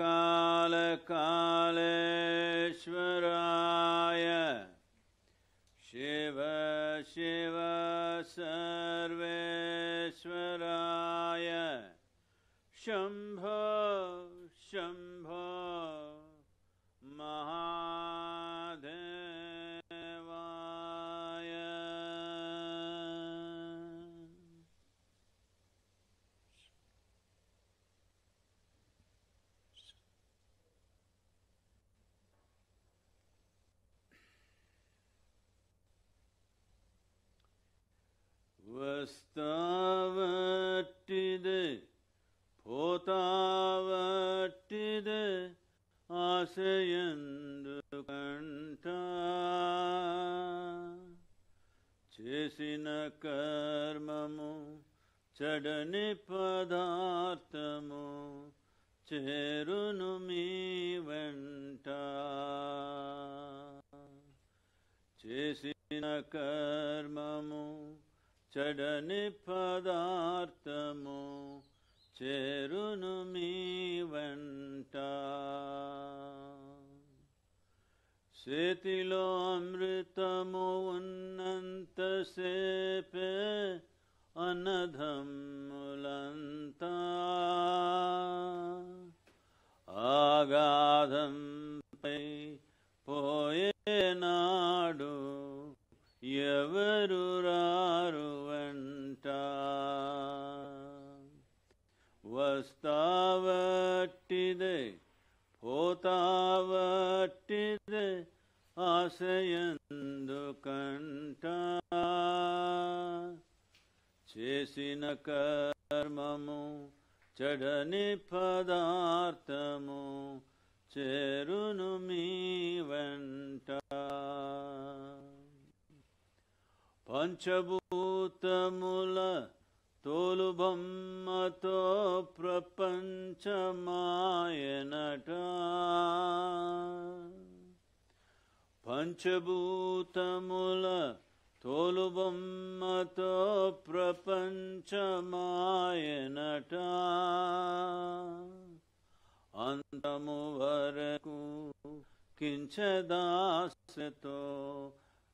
कालकालेश्वराय शिव शिव सर्वेश्वराय शम्भ చేసిన కర్మము చెడని పదార్థము చేరును మీ వెంట చేతిలో అమృతము ఉన్నంతసేపే అనధములంతా ఆగాధంపై పోయే నాడు ఎవరు రారు వంట వస్తావట్టిదే పోతావట్టిదే ఆశయందుకంట చేసిన కర్మము చెడని పదార్థము చేరును మీ వెంట పంచభూతముల తోలు బొమ్మతో ప్రపంచమాయనట పంచభూతముల తోలు బొమ్మతో ప్రపంచమాయనట दास अन्तमुवरकु किञ्चदास्यतो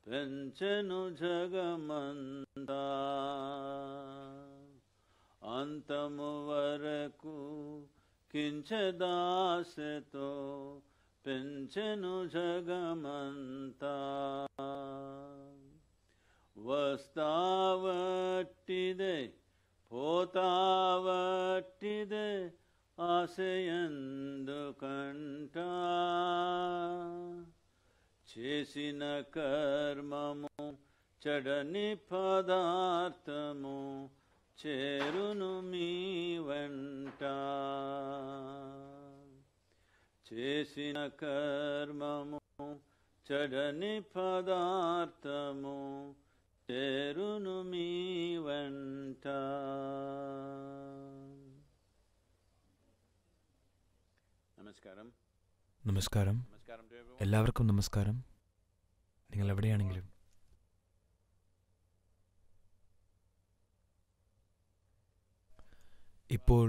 प्रञ्चनु जगमन्ता दास किञ्चदास्यतो प्रञ्चनु जगमन्ता ವಸ್ತಾವಟ್ಟಿದೆ ಪೋತಾವಟ್ಟಿದೆ కంట చేసిన కర్మము చడని పదార్థము చేరును మీ వెంట చేసిన కర్మము చడని పదార్థము చేరును మీ നമസ്കാരം എല്ലാവർക്കും നമസ്കാരം നിങ്ങൾ എവിടെയാണെങ്കിലും ഇപ്പോൾ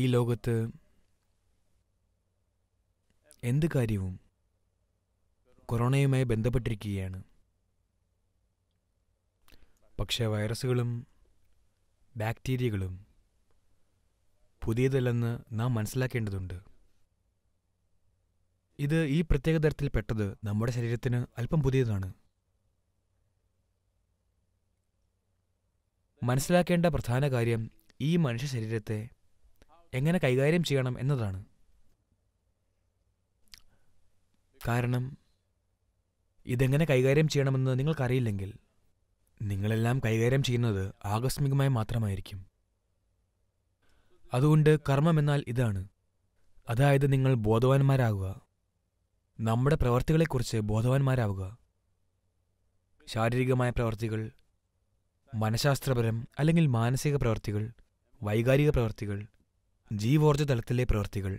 ഈ ലോകത്ത് എന്ത് കാര്യവും കൊറോണയുമായി ബന്ധപ്പെട്ടിരിക്കുകയാണ് പക്ഷേ വൈറസുകളും ബാക്ടീരിയകളും പുതിയതല്ലെന്ന് നാം മനസ്സിലാക്കേണ്ടതുണ്ട് ഇത് ഈ പ്രത്യേക പെട്ടത് നമ്മുടെ ശരീരത്തിന് അല്പം പുതിയതാണ് മനസ്സിലാക്കേണ്ട പ്രധാന കാര്യം ഈ മനുഷ്യ ശരീരത്തെ എങ്ങനെ കൈകാര്യം ചെയ്യണം എന്നതാണ് കാരണം ഇതെങ്ങനെ കൈകാര്യം ചെയ്യണമെന്ന് നിങ്ങൾക്കറിയില്ലെങ്കിൽ നിങ്ങളെല്ലാം കൈകാര്യം ചെയ്യുന്നത് ആകസ്മികമായി മാത്രമായിരിക്കും അതുകൊണ്ട് കർമ്മമെന്നാൽ ഇതാണ് അതായത് നിങ്ങൾ ബോധവാന്മാരാകുക നമ്മുടെ പ്രവർത്തികളെക്കുറിച്ച് ബോധവാന്മാരാവുക ശാരീരികമായ പ്രവർത്തികൾ മനഃശാസ്ത്രപരം അല്ലെങ്കിൽ മാനസിക പ്രവർത്തികൾ വൈകാരിക പ്രവർത്തികൾ ജീവോർജ തലത്തിലെ പ്രവർത്തികൾ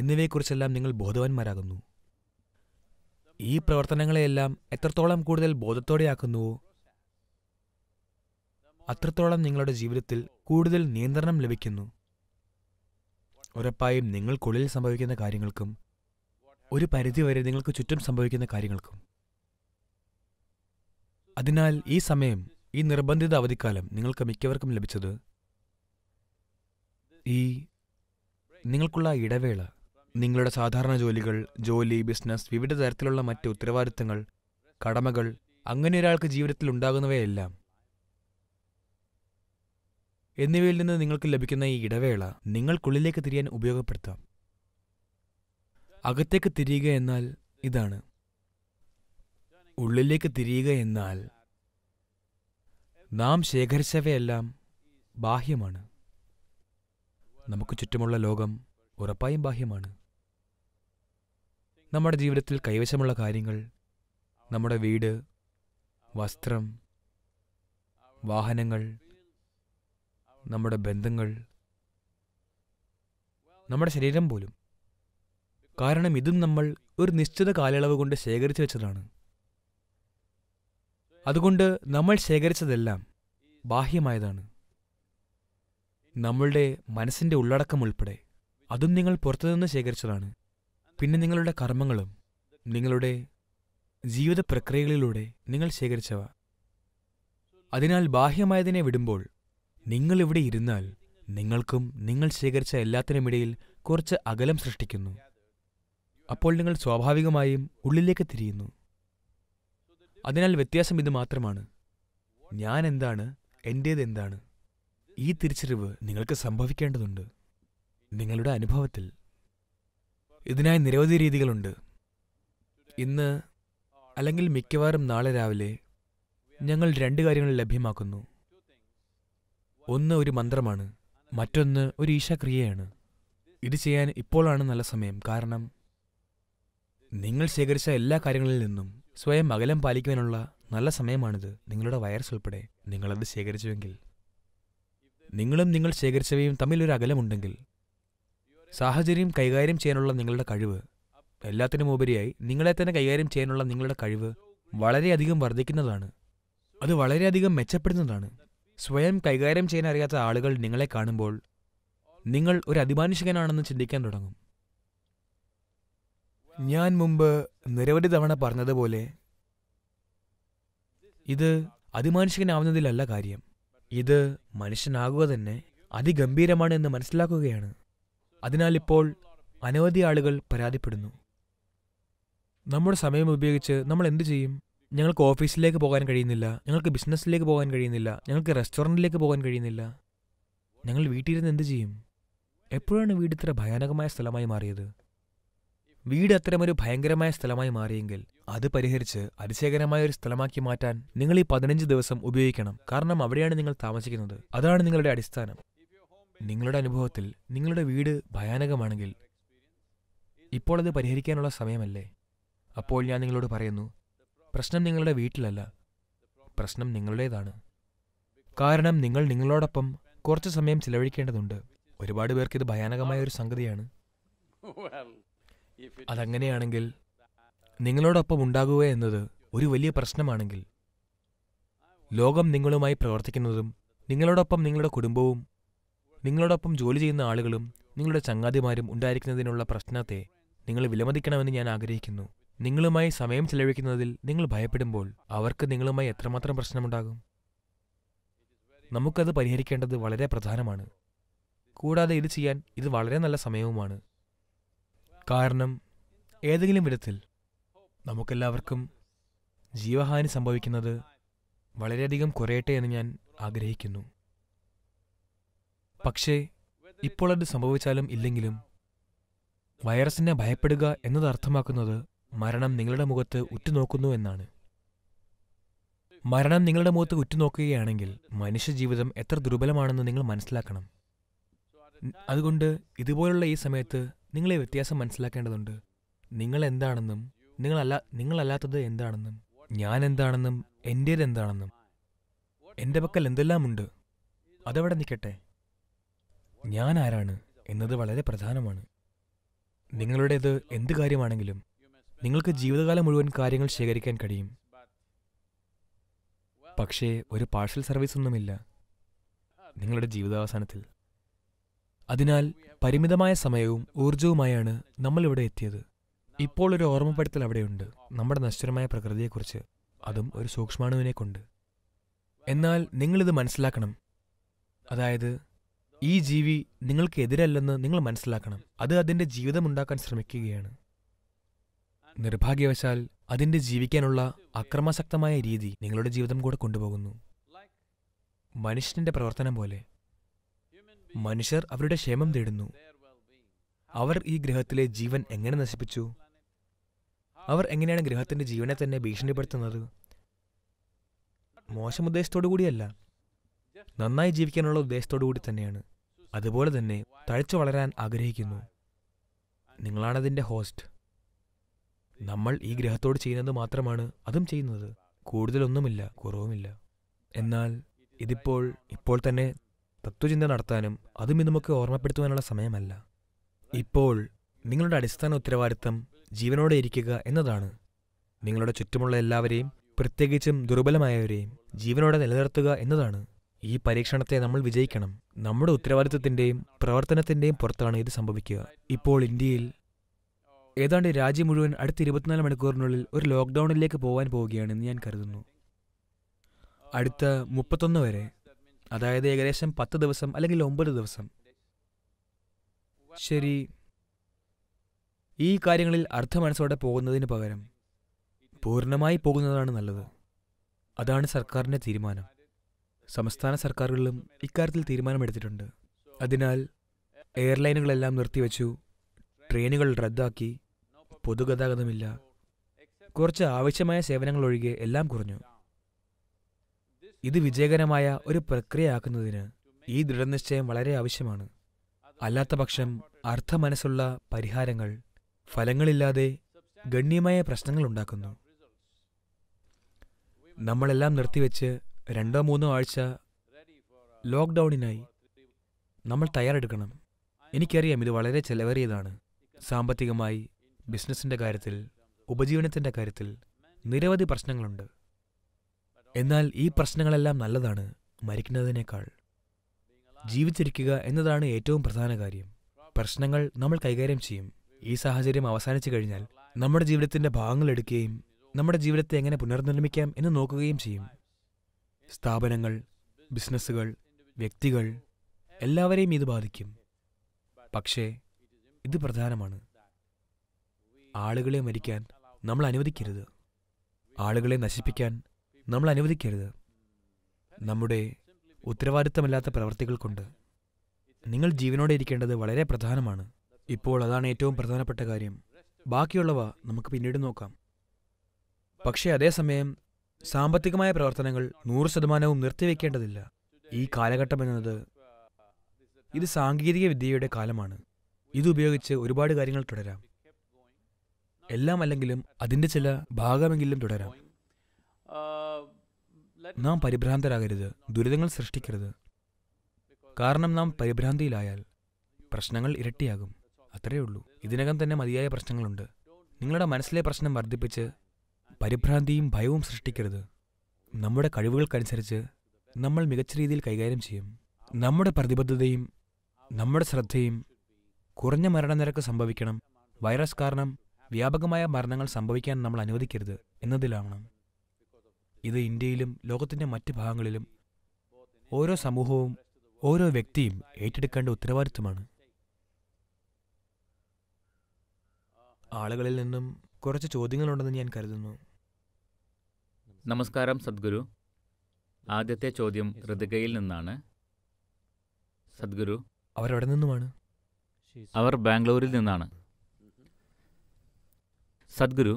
എന്നിവയെക്കുറിച്ചെല്ലാം നിങ്ങൾ ബോധവാന്മാരാകുന്നു ഈ പ്രവർത്തനങ്ങളെയെല്ലാം എത്രത്തോളം കൂടുതൽ ബോധത്തോടെയാക്കുന്നുവോ അത്രത്തോളം നിങ്ങളുടെ ജീവിതത്തിൽ കൂടുതൽ നിയന്ത്രണം ലഭിക്കുന്നു ഉറപ്പായും നിങ്ങൾക്കുള്ളിൽ സംഭവിക്കുന്ന കാര്യങ്ങൾക്കും ഒരു പരിധിവരെ നിങ്ങൾക്ക് ചുറ്റും സംഭവിക്കുന്ന കാര്യങ്ങൾക്കും അതിനാൽ ഈ സമയം ഈ നിർബന്ധിത അവധിക്കാലം നിങ്ങൾക്ക് മിക്കവർക്കും ലഭിച്ചത് ഈ നിങ്ങൾക്കുള്ള ഇടവേള നിങ്ങളുടെ സാധാരണ ജോലികൾ ജോലി ബിസിനസ് വിവിധ തരത്തിലുള്ള മറ്റ് ഉത്തരവാദിത്തങ്ങൾ കടമകൾ അങ്ങനെ ഒരാൾക്ക് ജീവിതത്തിൽ ഉണ്ടാകുന്നവയെല്ലാം എന്നിവയിൽ നിന്ന് നിങ്ങൾക്ക് ലഭിക്കുന്ന ഈ ഇടവേള നിങ്ങൾക്കുള്ളിലേക്ക് തിരിയാൻ ഉപയോഗപ്പെടുത്താം അകത്തേക്ക് തിരിയുക എന്നാൽ ഇതാണ് ഉള്ളിലേക്ക് തിരിയുക എന്നാൽ നാം ശേഖരിച്ചവയെല്ലാം ബാഹ്യമാണ് നമുക്ക് ചുറ്റുമുള്ള ലോകം ഉറപ്പായും ബാഹ്യമാണ് നമ്മുടെ ജീവിതത്തിൽ കൈവശമുള്ള കാര്യങ്ങൾ നമ്മുടെ വീട് വസ്ത്രം വാഹനങ്ങൾ നമ്മുടെ ബന്ധങ്ങൾ നമ്മുടെ ശരീരം പോലും കാരണം ഇതും നമ്മൾ ഒരു നിശ്ചിത കാലയളവ് കൊണ്ട് ശേഖരിച്ചു വെച്ചതാണ് അതുകൊണ്ട് നമ്മൾ ശേഖരിച്ചതെല്ലാം ബാഹ്യമായതാണ് നമ്മളുടെ മനസ്സിൻ്റെ ഉള്ളടക്കം ഉൾപ്പെടെ അതും നിങ്ങൾ പുറത്തുനിന്ന് ശേഖരിച്ചതാണ് പിന്നെ നിങ്ങളുടെ കർമ്മങ്ങളും നിങ്ങളുടെ ജീവിത പ്രക്രിയകളിലൂടെ നിങ്ങൾ ശേഖരിച്ചവ അതിനാൽ ബാഹ്യമായതിനെ വിടുമ്പോൾ നിങ്ങൾ ഇവിടെ ഇരുന്നാൽ നിങ്ങൾക്കും നിങ്ങൾ ശേഖരിച്ച എല്ലാത്തിനുമിടയിൽ കുറച്ച് അകലം സൃഷ്ടിക്കുന്നു അപ്പോൾ നിങ്ങൾ സ്വാഭാവികമായും ഉള്ളിലേക്ക് തിരിയുന്നു അതിനാൽ വ്യത്യാസം ഇത് മാത്രമാണ് ഞാൻ എന്താണ് എൻ്റേത് എന്താണ് ഈ തിരിച്ചറിവ് നിങ്ങൾക്ക് സംഭവിക്കേണ്ടതുണ്ട് നിങ്ങളുടെ അനുഭവത്തിൽ ഇതിനായി നിരവധി രീതികളുണ്ട് ഇന്ന് അല്ലെങ്കിൽ മിക്കവാറും നാളെ രാവിലെ ഞങ്ങൾ രണ്ട് കാര്യങ്ങൾ ലഭ്യമാക്കുന്നു ഒന്ന് ഒരു മന്ത്രമാണ് മറ്റൊന്ന് ഒരു ഈശാക്രിയയാണ് ഇത് ചെയ്യാൻ ഇപ്പോഴാണ് നല്ല സമയം കാരണം നിങ്ങൾ ശേഖരിച്ച എല്ലാ കാര്യങ്ങളിൽ നിന്നും സ്വയം അകലം പാലിക്കുവാനുള്ള നല്ല സമയമാണിത് നിങ്ങളുടെ വൈറസ് ഉൾപ്പെടെ നിങ്ങളത് ശേഖരിച്ചുവെങ്കിൽ നിങ്ങളും നിങ്ങൾ ശേഖരിച്ചവയും തമ്മിലൊരു അകലമുണ്ടെങ്കിൽ സാഹചര്യം കൈകാര്യം ചെയ്യാനുള്ള നിങ്ങളുടെ കഴിവ് എല്ലാത്തിനും ഉപരിയായി നിങ്ങളെ തന്നെ കൈകാര്യം ചെയ്യാനുള്ള നിങ്ങളുടെ കഴിവ് വളരെയധികം വർദ്ധിക്കുന്നതാണ് അത് വളരെയധികം മെച്ചപ്പെടുന്നതാണ് സ്വയം കൈകാര്യം ചെയ്യാൻ അറിയാത്ത ആളുകൾ നിങ്ങളെ കാണുമ്പോൾ നിങ്ങൾ ഒരു അതിമാനുഷികനാണെന്ന് ചിന്തിക്കാൻ തുടങ്ങും ഞാൻ മുമ്പ് നിരവധി തവണ പറഞ്ഞതുപോലെ ഇത് അതിമാനുഷികനാവുന്നതിലല്ല കാര്യം ഇത് മനുഷ്യനാകുക തന്നെ അതിഗംഭീരമാണ് എന്ന് മനസ്സിലാക്കുകയാണ് അതിനാൽ ഇപ്പോൾ അനവധി ആളുകൾ പരാതിപ്പെടുന്നു നമ്മുടെ സമയം ഉപയോഗിച്ച് നമ്മൾ എന്തു ചെയ്യും ഞങ്ങൾക്ക് ഓഫീസിലേക്ക് പോകാൻ കഴിയുന്നില്ല ഞങ്ങൾക്ക് ബിസിനസ്സിലേക്ക് പോകാൻ കഴിയുന്നില്ല ഞങ്ങൾക്ക് റെസ്റ്റോറൻറ്റിലേക്ക് പോകാൻ കഴിയുന്നില്ല ഞങ്ങൾ വീട്ടിലിരുന്ന് എന്ത് ചെയ്യും എപ്പോഴാണ് വീട് ഇത്ര ഭയാനകമായ സ്ഥലമായി മാറിയത് വീട് അത്തരമൊരു ഭയങ്കരമായ സ്ഥലമായി മാറിയെങ്കിൽ അത് പരിഹരിച്ച് അതിശയകരമായ ഒരു സ്ഥലമാക്കി മാറ്റാൻ നിങ്ങൾ ഈ പതിനഞ്ച് ദിവസം ഉപയോഗിക്കണം കാരണം അവിടെയാണ് നിങ്ങൾ താമസിക്കുന്നത് അതാണ് നിങ്ങളുടെ അടിസ്ഥാനം നിങ്ങളുടെ അനുഭവത്തിൽ നിങ്ങളുടെ വീട് ഭയാനകമാണെങ്കിൽ ഇപ്പോൾ അത് പരിഹരിക്കാനുള്ള സമയമല്ലേ അപ്പോൾ ഞാൻ നിങ്ങളോട് പറയുന്നു പ്രശ്നം നിങ്ങളുടെ വീട്ടിലല്ല പ്രശ്നം നിങ്ങളുടേതാണ് കാരണം നിങ്ങൾ നിങ്ങളോടൊപ്പം കുറച്ച് സമയം ചിലവഴിക്കേണ്ടതുണ്ട് ഒരുപാട് പേർക്ക് ഇത് ഭയാനകമായ ഒരു സംഗതിയാണ് അതങ്ങനെയാണെങ്കിൽ നിങ്ങളോടൊപ്പം ഉണ്ടാകുക എന്നത് ഒരു വലിയ പ്രശ്നമാണെങ്കിൽ ലോകം നിങ്ങളുമായി പ്രവർത്തിക്കുന്നതും നിങ്ങളോടൊപ്പം നിങ്ങളുടെ കുടുംബവും നിങ്ങളോടൊപ്പം ജോലി ചെയ്യുന്ന ആളുകളും നിങ്ങളുടെ ചങ്ങാതിമാരും ഉണ്ടായിരിക്കുന്നതിനുള്ള പ്രശ്നത്തെ നിങ്ങൾ വിലമതിക്കണമെന്ന് ഞാൻ ആഗ്രഹിക്കുന്നു നിങ്ങളുമായി സമയം ചെലവഴിക്കുന്നതിൽ നിങ്ങൾ ഭയപ്പെടുമ്പോൾ അവർക്ക് നിങ്ങളുമായി എത്രമാത്രം പ്രശ്നമുണ്ടാകും നമുക്കത് പരിഹരിക്കേണ്ടത് വളരെ പ്രധാനമാണ് കൂടാതെ ഇത് ചെയ്യാൻ ഇത് വളരെ നല്ല സമയവുമാണ് കാരണം ഏതെങ്കിലും വിധത്തിൽ നമുക്കെല്ലാവർക്കും ജീവഹാനി സംഭവിക്കുന്നത് വളരെയധികം കുറയട്ടെ എന്ന് ഞാൻ ആഗ്രഹിക്കുന്നു പക്ഷേ ഇപ്പോൾ അത് സംഭവിച്ചാലും ഇല്ലെങ്കിലും വൈറസിനെ ഭയപ്പെടുക എന്നത് അർത്ഥമാക്കുന്നത് മരണം നിങ്ങളുടെ മുഖത്ത് ഉറ്റുനോക്കുന്നു എന്നാണ് മരണം നിങ്ങളുടെ മുഖത്ത് ഉറ്റുനോക്കുകയാണെങ്കിൽ മനുഷ്യജീവിതം എത്ര ദുർബലമാണെന്ന് നിങ്ങൾ മനസ്സിലാക്കണം അതുകൊണ്ട് ഇതുപോലുള്ള ഈ സമയത്ത് നിങ്ങളെ വ്യത്യാസം മനസ്സിലാക്കേണ്ടതുണ്ട് നിങ്ങൾ എന്താണെന്നും നിങ്ങളല്ല നിങ്ങളല്ലാത്തത് എന്താണെന്നും ഞാൻ എന്താണെന്നും എൻ്റേത് എന്താണെന്നും എൻ്റെ പക്കൽ എന്തെല്ലാമുണ്ട് അതവിടെ നിൽക്കട്ടെ ഞാൻ ആരാണ് എന്നത് വളരെ പ്രധാനമാണ് നിങ്ങളുടേത് എന്ത് കാര്യമാണെങ്കിലും നിങ്ങൾക്ക് ജീവിതകാലം മുഴുവൻ കാര്യങ്ങൾ ശേഖരിക്കാൻ കഴിയും പക്ഷേ ഒരു പാർഷ്യൽ സർവീസ് ഒന്നുമില്ല നിങ്ങളുടെ ജീവിതാവസാനത്തിൽ അതിനാൽ പരിമിതമായ സമയവും ഊർജവുമായാണ് നമ്മൾ ഇവിടെ എത്തിയത് ഇപ്പോൾ ഒരു ഓർമ്മപ്പെടുത്തൽ അവിടെയുണ്ട് നമ്മുടെ നശ്വരമായ പ്രകൃതിയെക്കുറിച്ച് അതും ഒരു സൂക്ഷ്മാണുവിനെ കൊണ്ട് എന്നാൽ നിങ്ങളിത് മനസ്സിലാക്കണം അതായത് ഈ ജീവി നിങ്ങൾക്ക് എതിരല്ലെന്ന് നിങ്ങൾ മനസ്സിലാക്കണം അത് അതിൻ്റെ ജീവിതമുണ്ടാക്കാൻ ശ്രമിക്കുകയാണ് നിർഭാഗ്യവശാൽ അതിന്റെ ജീവിക്കാനുള്ള അക്രമാസക്തമായ രീതി നിങ്ങളുടെ ജീവിതം കൂടെ കൊണ്ടുപോകുന്നു മനുഷ്യന്റെ പ്രവർത്തനം പോലെ മനുഷ്യർ അവരുടെ ക്ഷേമം തേടുന്നു അവർ ഈ ഗ്രഹത്തിലെ ജീവൻ എങ്ങനെ നശിപ്പിച്ചു അവർ എങ്ങനെയാണ് ഗ്രഹത്തിന്റെ ജീവനെ തന്നെ ഭീഷണിപ്പെടുത്തുന്നത് മോശം ഉദ്ദേശത്തോടു കൂടിയല്ല നന്നായി ജീവിക്കാനുള്ള ഉദ്ദേശത്തോടു കൂടി തന്നെയാണ് അതുപോലെ തന്നെ തഴച്ചു വളരാൻ ആഗ്രഹിക്കുന്നു നിങ്ങളാണതിൻ്റെ ഹോസ്റ്റ് നമ്മൾ ഈ ഗ്രഹത്തോട് ചെയ്യുന്നത് മാത്രമാണ് അതും ചെയ്യുന്നത് കൂടുതലൊന്നുമില്ല കുറവുമില്ല എന്നാൽ ഇതിപ്പോൾ ഇപ്പോൾ തന്നെ തത്വചിന്ത നടത്താനും അതും ഇത് നമുക്ക് ഓർമ്മപ്പെടുത്തുവാനുള്ള സമയമല്ല ഇപ്പോൾ നിങ്ങളുടെ അടിസ്ഥാന ഉത്തരവാദിത്തം ജീവനോടെ ഇരിക്കുക എന്നതാണ് നിങ്ങളുടെ ചുറ്റുമുള്ള എല്ലാവരെയും പ്രത്യേകിച്ചും ദുർബലമായവരെയും ജീവനോടെ നിലനിർത്തുക എന്നതാണ് ഈ പരീക്ഷണത്തെ നമ്മൾ വിജയിക്കണം നമ്മുടെ ഉത്തരവാദിത്തത്തിന്റെയും പ്രവർത്തനത്തിൻ്റെയും പുറത്താണ് ഇത് സംഭവിക്കുക ഇപ്പോൾ ഇന്ത്യയിൽ ഏതാണ്ട് രാജ്യം മുഴുവൻ അടുത്ത ഇരുപത്തിനാല് മണിക്കൂറിനുള്ളിൽ ഒരു ലോക്ക്ഡൗണിലേക്ക് പോകാൻ പോവുകയാണെന്ന് ഞാൻ കരുതുന്നു അടുത്ത മുപ്പത്തൊന്ന് വരെ അതായത് ഏകദേശം പത്ത് ദിവസം അല്ലെങ്കിൽ ഒമ്പത് ദിവസം ശരി ഈ കാര്യങ്ങളിൽ മനസ്സോടെ പോകുന്നതിന് പകരം പൂർണ്ണമായി പോകുന്നതാണ് നല്ലത് അതാണ് സർക്കാരിൻ്റെ തീരുമാനം സംസ്ഥാന സർക്കാരുകളും ഇക്കാര്യത്തിൽ തീരുമാനമെടുത്തിട്ടുണ്ട് അതിനാൽ എയർലൈനുകളെല്ലാം നിർത്തിവെച്ചു ട്രെയിനുകൾ റദ്ദാക്കി പൊതുഗതാഗതമില്ല കുറച്ച് ആവശ്യമായ സേവനങ്ങൾ ഒഴികെ എല്ലാം കുറഞ്ഞു ഇത് വിജയകരമായ ഒരു പ്രക്രിയയാക്കുന്നതിന് ഈ ദൃഢനിശ്ചയം വളരെ ആവശ്യമാണ് അല്ലാത്തപക്ഷം അർത്ഥമനസ്സുള്ള പരിഹാരങ്ങൾ ഫലങ്ങളില്ലാതെ ഗണ്യമായ പ്രശ്നങ്ങൾ ഉണ്ടാക്കുന്നു നമ്മളെല്ലാം നിർത്തിവെച്ച് രണ്ടോ മൂന്നോ ആഴ്ച ലോക്ക്ഡൗണിനായി നമ്മൾ തയ്യാറെടുക്കണം എനിക്കറിയാം ഇത് വളരെ ചെലവേറിയതാണ് സാമ്പത്തികമായി ബിസിനസ്സിൻ്റെ കാര്യത്തിൽ ഉപജീവനത്തിൻ്റെ കാര്യത്തിൽ നിരവധി പ്രശ്നങ്ങളുണ്ട് എന്നാൽ ഈ പ്രശ്നങ്ങളെല്ലാം നല്ലതാണ് മരിക്കുന്നതിനേക്കാൾ ജീവിച്ചിരിക്കുക എന്നതാണ് ഏറ്റവും പ്രധാന കാര്യം പ്രശ്നങ്ങൾ നമ്മൾ കൈകാര്യം ചെയ്യും ഈ സാഹചര്യം അവസാനിച്ചു കഴിഞ്ഞാൽ നമ്മുടെ ജീവിതത്തിൻ്റെ ഭാഗങ്ങൾ എടുക്കുകയും നമ്മുടെ ജീവിതത്തെ എങ്ങനെ പുനർനിർമ്മിക്കാം എന്ന് നോക്കുകയും ചെയ്യും സ്ഥാപനങ്ങൾ ബിസിനസ്സുകൾ വ്യക്തികൾ എല്ലാവരെയും ഇത് ബാധിക്കും പക്ഷേ ഇത് പ്രധാനമാണ് ആളുകളെ മരിക്കാൻ നമ്മൾ അനുവദിക്കരുത് ആളുകളെ നശിപ്പിക്കാൻ നമ്മൾ അനുവദിക്കരുത് നമ്മുടെ ഉത്തരവാദിത്തമില്ലാത്ത പ്രവർത്തികൾ കൊണ്ട് നിങ്ങൾ ജീവനോടെ ഇരിക്കേണ്ടത് വളരെ പ്രധാനമാണ് ഇപ്പോൾ അതാണ് ഏറ്റവും പ്രധാനപ്പെട്ട കാര്യം ബാക്കിയുള്ളവ നമുക്ക് പിന്നീട് നോക്കാം പക്ഷേ അതേസമയം സാമ്പത്തികമായ പ്രവർത്തനങ്ങൾ നൂറ് ശതമാനവും നിർത്തിവെക്കേണ്ടതില്ല ഈ കാലഘട്ടം എന്നത് ഇത് സാങ്കേതിക വിദ്യയുടെ കാലമാണ് ഇതുപയോഗിച്ച് ഒരുപാട് കാര്യങ്ങൾ തുടരാം എല്ലാം അല്ലെങ്കിലും അതിൻ്റെ ചില ഭാഗമെങ്കിലും തുടരാം നാം പരിഭ്രാന്തരാകരുത് ദുരിതങ്ങൾ സൃഷ്ടിക്കരുത് കാരണം നാം പരിഭ്രാന്തിയിലായാൽ പ്രശ്നങ്ങൾ ഇരട്ടിയാകും അത്രയേ ഉള്ളൂ ഇതിനകം തന്നെ മതിയായ പ്രശ്നങ്ങളുണ്ട് നിങ്ങളുടെ മനസ്സിലെ പ്രശ്നം വർദ്ധിപ്പിച്ച് പരിഭ്രാന്തിയും ഭയവും സൃഷ്ടിക്കരുത് നമ്മുടെ കഴിവുകൾക്കനുസരിച്ച് നമ്മൾ മികച്ച രീതിയിൽ കൈകാര്യം ചെയ്യും നമ്മുടെ പ്രതിബദ്ധതയും നമ്മുടെ ശ്രദ്ധയും കുറഞ്ഞ മരണനിരക്ക് സംഭവിക്കണം വൈറസ് കാരണം വ്യാപകമായ മരണങ്ങൾ സംഭവിക്കാൻ നമ്മൾ അനുവദിക്കരുത് എന്നതിലാണ് ഇത് ഇന്ത്യയിലും ലോകത്തിൻ്റെ മറ്റ് ഭാഗങ്ങളിലും ഓരോ സമൂഹവും ഓരോ വ്യക്തിയും ഏറ്റെടുക്കേണ്ട ഉത്തരവാദിത്വമാണ് ആളുകളിൽ നിന്നും കുറച്ച് ചോദ്യങ്ങളുണ്ടെന്ന് ഞാൻ കരുതുന്നു നമസ്കാരം സദ്ഗുരു ആദ്യത്തെ ചോദ്യം ഋതികയിൽ നിന്നാണ് സദ്ഗുരു അവരവിടെ നിന്നുമാണ് അവർ ബാംഗ്ലൂരിൽ നിന്നാണ് സദ്ഗുരു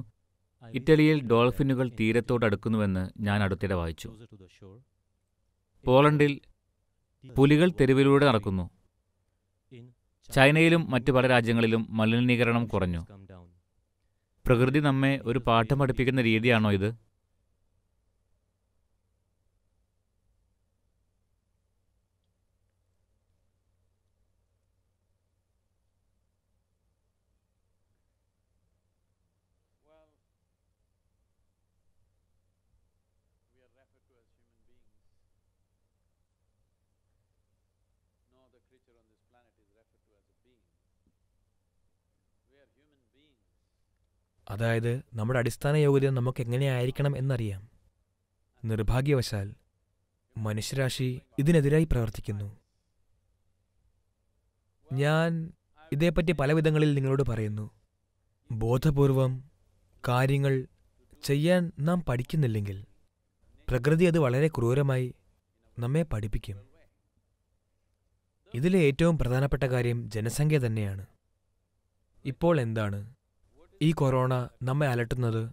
ഇറ്റലിയിൽ ഡോൾഫിനുകൾ തീരത്തോടടുക്കുന്നുവെന്ന് ഞാൻ അടുത്തിടെ വായിച്ചു പോളണ്ടിൽ പുലികൾ തെരുവിലൂടെ നടക്കുന്നു ചൈനയിലും മറ്റു പല രാജ്യങ്ങളിലും മലിനീകരണം കുറഞ്ഞു പ്രകൃതി നമ്മെ ഒരു പാഠം പഠിപ്പിക്കുന്ന രീതിയാണോ ഇത് അതായത് നമ്മുടെ അടിസ്ഥാന യോഗ്യത നമുക്ക് എങ്ങനെയായിരിക്കണം എന്നറിയാം നിർഭാഗ്യവശാൽ മനുഷ്യരാശി ഇതിനെതിരായി പ്രവർത്തിക്കുന്നു ഞാൻ ഇതേപ്പറ്റി പല വിധങ്ങളിൽ നിങ്ങളോട് പറയുന്നു ബോധപൂർവം കാര്യങ്ങൾ ചെയ്യാൻ നാം പഠിക്കുന്നില്ലെങ്കിൽ പ്രകൃതി അത് വളരെ ക്രൂരമായി നമ്മെ പഠിപ്പിക്കും ഇതിലെ ഏറ്റവും പ്രധാനപ്പെട്ട കാര്യം ജനസംഖ്യ തന്നെയാണ് ഇപ്പോൾ എന്താണ് ഈ കൊറോണ നമ്മെ അലട്ടുന്നത്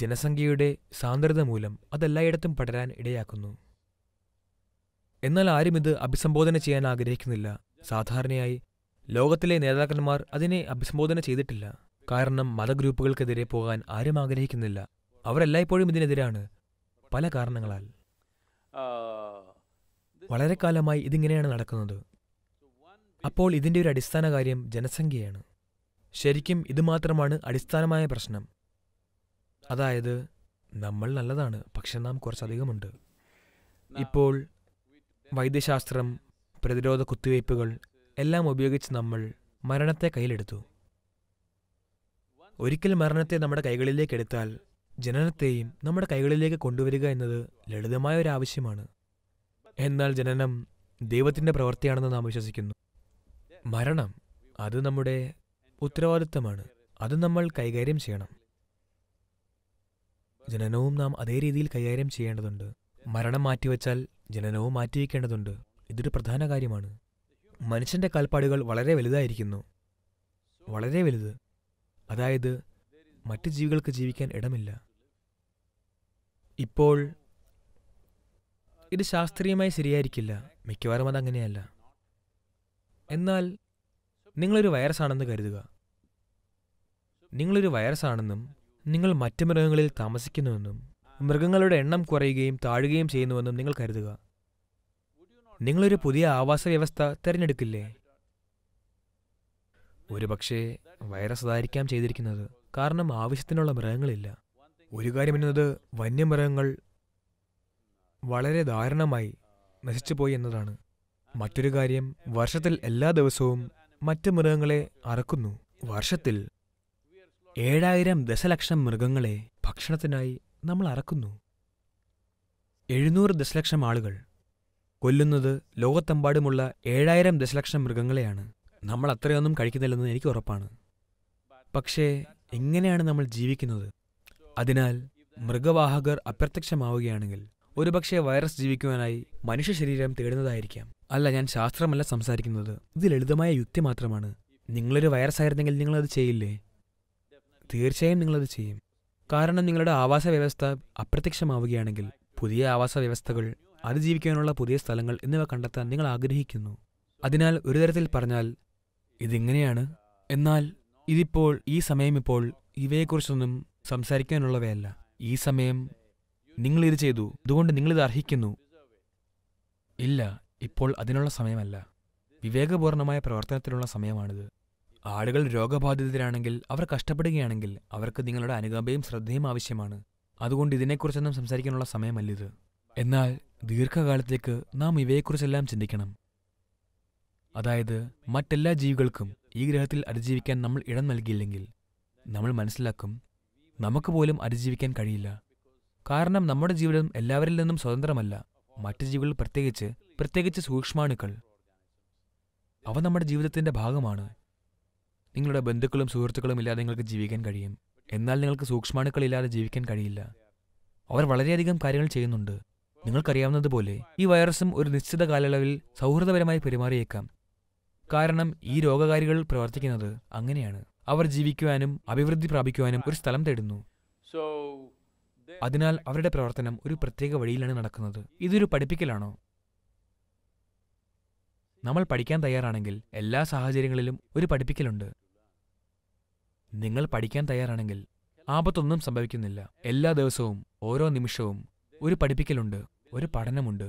ജനസംഖ്യയുടെ സാന്ദ്രത മൂലം അതെല്ലായിടത്തും പടരാൻ ഇടയാക്കുന്നു എന്നാൽ ആരും ഇത് അഭിസംബോധന ചെയ്യാൻ ആഗ്രഹിക്കുന്നില്ല സാധാരണയായി ലോകത്തിലെ നേതാക്കന്മാർ അതിനെ അഭിസംബോധന ചെയ്തിട്ടില്ല കാരണം മതഗ്രൂപ്പുകൾക്കെതിരെ പോകാൻ ആരും ആഗ്രഹിക്കുന്നില്ല അവരെല്ലായ്പ്പോഴും ഇതിനെതിരാണ് പല കാരണങ്ങളാൽ വളരെ കാലമായി ഇതിങ്ങനെയാണ് നടക്കുന്നത് അപ്പോൾ ഇതിൻ്റെ ഒരു അടിസ്ഥാന കാര്യം ജനസംഖ്യയാണ് ശരിക്കും ഇതുമാത്രമാണ് അടിസ്ഥാനമായ പ്രശ്നം അതായത് നമ്മൾ നല്ലതാണ് പക്ഷെ നാം കുറച്ചധികമുണ്ട് ഇപ്പോൾ വൈദ്യശാസ്ത്രം പ്രതിരോധ കുത്തിവയ്പ്പുകൾ എല്ലാം ഉപയോഗിച്ച് നമ്മൾ മരണത്തെ കയ്യിലെടുത്തു ഒരിക്കൽ മരണത്തെ നമ്മുടെ കൈകളിലേക്ക് എടുത്താൽ ജനനത്തെയും നമ്മുടെ കൈകളിലേക്ക് കൊണ്ടുവരിക എന്നത് ലളിതമായ ഒരു ആവശ്യമാണ് എന്നാൽ ജനനം ദൈവത്തിൻ്റെ പ്രവൃത്തിയാണെന്ന് നാം വിശ്വസിക്കുന്നു മരണം അത് നമ്മുടെ ഉത്തരവാദിത്തമാണ് അത് നമ്മൾ കൈകാര്യം ചെയ്യണം ജനനവും നാം അതേ രീതിയിൽ കൈകാര്യം ചെയ്യേണ്ടതുണ്ട് മരണം മാറ്റിവെച്ചാൽ ജനനവും മാറ്റിവെക്കേണ്ടതുണ്ട് ഇതൊരു പ്രധാന കാര്യമാണ് മനുഷ്യന്റെ കാൽപ്പാടുകൾ വളരെ വലുതായിരിക്കുന്നു വളരെ വലുത് അതായത് മറ്റ് ജീവികൾക്ക് ജീവിക്കാൻ ഇടമില്ല ഇപ്പോൾ ഇത് ശാസ്ത്രീയമായി ശരിയായിരിക്കില്ല മിക്കവാറും അതങ്ങനെയല്ല എന്നാൽ നിങ്ങളൊരു വൈറസാണെന്ന് കരുതുക നിങ്ങളൊരു വൈറസാണെന്നും നിങ്ങൾ മറ്റു മൃഗങ്ങളിൽ താമസിക്കുന്നുവെന്നും മൃഗങ്ങളുടെ എണ്ണം കുറയുകയും താഴുകയും ചെയ്യുന്നുവെന്നും നിങ്ങൾ കരുതുക നിങ്ങളൊരു പുതിയ ആവാസ വ്യവസ്ഥ തിരഞ്ഞെടുക്കില്ലേ ഒരുപക്ഷെ വൈറസ് അതായിരിക്കാം ചെയ്തിരിക്കുന്നത് കാരണം ആവശ്യത്തിനുള്ള മൃഗങ്ങളില്ല ഒരു കാര്യം എന്നത് വന്യമൃഗങ്ങൾ വളരെ ദാരുണമായി നശിച്ചുപോയി എന്നതാണ് മറ്റൊരു കാര്യം വർഷത്തിൽ എല്ലാ ദിവസവും മറ്റ് മൃഗങ്ങളെ അറക്കുന്നു വർഷത്തിൽ ഏഴായിരം ദശലക്ഷം മൃഗങ്ങളെ ഭക്ഷണത്തിനായി നമ്മൾ അറക്കുന്നു എഴുന്നൂറ് ദശലക്ഷം ആളുകൾ കൊല്ലുന്നത് ലോകത്തെമ്പാടുമുള്ള ഏഴായിരം ദശലക്ഷം മൃഗങ്ങളെയാണ് നമ്മൾ അത്രയൊന്നും കഴിക്കുന്നില്ലെന്ന് എനിക്ക് ഉറപ്പാണ് പക്ഷേ എങ്ങനെയാണ് നമ്മൾ ജീവിക്കുന്നത് അതിനാൽ മൃഗവാഹകർ അപ്രത്യക്ഷമാവുകയാണെങ്കിൽ ഒരുപക്ഷെ വൈറസ് ജീവിക്കുവാനായി മനുഷ്യ ശരീരം തേടുന്നതായിരിക്കാം അല്ല ഞാൻ ശാസ്ത്രമല്ല സംസാരിക്കുന്നത് ഇത് ലളിതമായ യുക്തി മാത്രമാണ് നിങ്ങളൊരു വൈറസ് ആയിരുന്നെങ്കിൽ നിങ്ങളത് ചെയ്യില്ലേ തീർച്ചയായും നിങ്ങളത് ചെയ്യും കാരണം നിങ്ങളുടെ ആവാസ വ്യവസ്ഥ അപ്രത്യക്ഷമാവുകയാണെങ്കിൽ പുതിയ ആവാസ വ്യവസ്ഥകൾ അതിജീവിക്കാനുള്ള പുതിയ സ്ഥലങ്ങൾ എന്നിവ കണ്ടെത്താൻ നിങ്ങൾ ആഗ്രഹിക്കുന്നു അതിനാൽ ഒരു തരത്തിൽ പറഞ്ഞാൽ ഇതിങ്ങനെയാണ് എന്നാൽ ഇതിപ്പോൾ ഈ സമയം ഇപ്പോൾ ഇവയെക്കുറിച്ചൊന്നും സംസാരിക്കാനുള്ളവയല്ല ഈ സമയം നിങ്ങൾ ഇത് ചെയ്തു അതുകൊണ്ട് നിങ്ങളിത് അർഹിക്കുന്നു ഇല്ല ഇപ്പോൾ അതിനുള്ള സമയമല്ല വിവേകപൂർണമായ പ്രവർത്തനത്തിനുള്ള സമയമാണിത് ആളുകൾ രോഗബാധിതരാണെങ്കിൽ അവർ കഷ്ടപ്പെടുകയാണെങ്കിൽ അവർക്ക് നിങ്ങളുടെ അനുകമ്പയും ശ്രദ്ധയും ആവശ്യമാണ് അതുകൊണ്ട് ഇതിനെക്കുറിച്ചൊന്നും സംസാരിക്കാനുള്ള സമയമല്ലിത് എന്നാൽ ദീർഘകാലത്തേക്ക് നാം ഇവയെക്കുറിച്ചെല്ലാം ചിന്തിക്കണം അതായത് മറ്റെല്ലാ ജീവികൾക്കും ഈ ഗ്രഹത്തിൽ അതിജീവിക്കാൻ നമ്മൾ ഇടം നൽകിയില്ലെങ്കിൽ നമ്മൾ മനസ്സിലാക്കും നമുക്ക് പോലും അതിജീവിക്കാൻ കഴിയില്ല കാരണം നമ്മുടെ ജീവിതം എല്ലാവരിൽ നിന്നും സ്വതന്ത്രമല്ല മറ്റ് ജീവികൾ പ്രത്യേകിച്ച് പ്രത്യേകിച്ച് സൂക്ഷ്മാണുക്കൾ അവ നമ്മുടെ ജീവിതത്തിന്റെ ഭാഗമാണ് നിങ്ങളുടെ ബന്ധുക്കളും സുഹൃത്തുക്കളും ഇല്ലാതെ നിങ്ങൾക്ക് ജീവിക്കാൻ കഴിയും എന്നാൽ നിങ്ങൾക്ക് സൂക്ഷ്മാണുക്കളില്ലാതെ ജീവിക്കാൻ കഴിയില്ല അവർ വളരെയധികം കാര്യങ്ങൾ ചെയ്യുന്നുണ്ട് നിങ്ങൾക്കറിയാവുന്നതുപോലെ ഈ വൈറസും ഒരു നിശ്ചിത കാലയളവിൽ സൗഹൃദപരമായി പെരുമാറിയേക്കാം കാരണം ഈ രോഗകാരികൾ പ്രവർത്തിക്കുന്നത് അങ്ങനെയാണ് അവർ ജീവിക്കുവാനും അഭിവൃദ്ധി പ്രാപിക്കുവാനും ഒരു സ്ഥലം തേടുന്നു അതിനാൽ അവരുടെ പ്രവർത്തനം ഒരു പ്രത്യേക വഴിയിലാണ് നടക്കുന്നത് ഇതൊരു പഠിപ്പിക്കലാണോ നമ്മൾ പഠിക്കാൻ തയ്യാറാണെങ്കിൽ എല്ലാ സാഹചര്യങ്ങളിലും ഒരു പഠിപ്പിക്കലുണ്ട് നിങ്ങൾ പഠിക്കാൻ തയ്യാറാണെങ്കിൽ ആപത്തൊന്നും സംഭവിക്കുന്നില്ല എല്ലാ ദിവസവും ഓരോ നിമിഷവും ഒരു പഠിപ്പിക്കലുണ്ട് ഒരു പഠനമുണ്ട്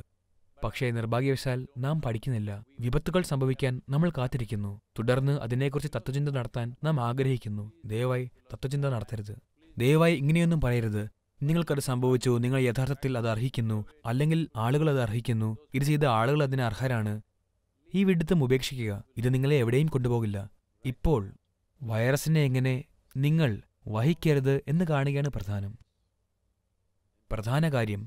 പക്ഷേ നിർഭാഗ്യവശാൽ നാം പഠിക്കുന്നില്ല വിപത്തുകൾ സംഭവിക്കാൻ നമ്മൾ കാത്തിരിക്കുന്നു തുടർന്ന് അതിനെക്കുറിച്ച് തത്വചിന്ത നടത്താൻ നാം ആഗ്രഹിക്കുന്നു ദയവായി തത്വചിന്ത നടത്തരുത് ദയവായി ഇങ്ങനെയൊന്നും പറയരുത് നിങ്ങൾക്കത് സംഭവിച്ചു നിങ്ങൾ യഥാർത്ഥത്തിൽ അത് അർഹിക്കുന്നു അല്ലെങ്കിൽ ആളുകൾ അത് അർഹിക്കുന്നു ഇത് ചെയ്ത ആളുകൾ അതിന് അർഹരാണ് ഈ വിഡിത്തം ഉപേക്ഷിക്കുക ഇത് നിങ്ങളെ എവിടെയും കൊണ്ടുപോകില്ല ഇപ്പോൾ വൈറസിനെ എങ്ങനെ നിങ്ങൾ വഹിക്കരുത് എന്ന് കാണുകയാണ് പ്രധാനം പ്രധാന കാര്യം